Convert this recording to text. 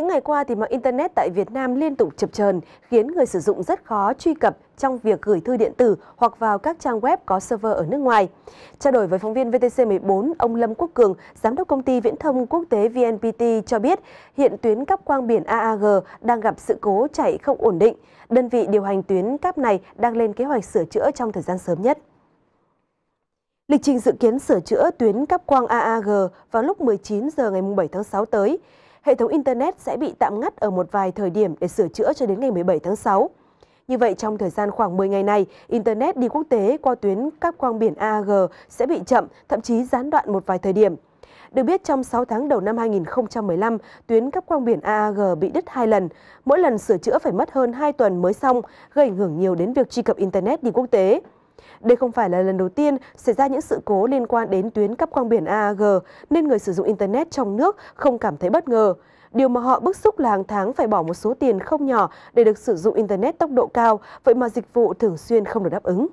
Những ngày qua thì mạng internet tại Việt Nam liên tục chập chờn, khiến người sử dụng rất khó truy cập trong việc gửi thư điện tử hoặc vào các trang web có server ở nước ngoài. Trao đổi với phóng viên VTC14, ông Lâm Quốc Cường, giám đốc công ty viễn thông quốc tế VNPT cho biết, hiện tuyến cáp quang biển AAG đang gặp sự cố chạy không ổn định. Đơn vị điều hành tuyến cáp này đang lên kế hoạch sửa chữa trong thời gian sớm nhất. Lịch trình dự kiến sửa chữa tuyến cáp quang AAG vào lúc 19 giờ ngày 7 tháng 6 tới hệ thống Internet sẽ bị tạm ngắt ở một vài thời điểm để sửa chữa cho đến ngày 17 tháng 6. Như vậy, trong thời gian khoảng 10 ngày này, Internet đi quốc tế qua tuyến các quang biển AAG sẽ bị chậm, thậm chí gián đoạn một vài thời điểm. Được biết, trong 6 tháng đầu năm 2015, tuyến cáp quang biển AAG bị đứt hai lần. Mỗi lần sửa chữa phải mất hơn 2 tuần mới xong, gây ảnh hưởng nhiều đến việc truy cập Internet đi quốc tế. Đây không phải là lần đầu tiên xảy ra những sự cố liên quan đến tuyến cắp quang biển AAG, nên người sử dụng Internet trong nước không cảm thấy bất ngờ. Điều mà họ bức xúc là hàng tháng phải bỏ một số tiền không nhỏ để được sử dụng Internet tốc độ cao, vậy mà dịch vụ thường xuyên không được đáp ứng.